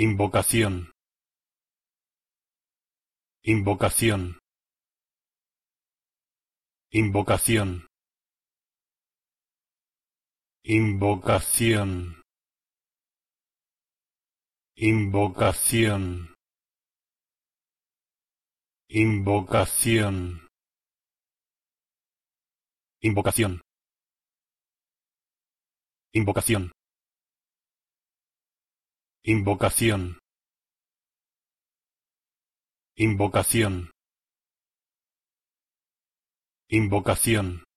Invocación. Invocación. Invocación. Invocación. Invocación. Invocación. Invocación. Invocación invocación invocación invocación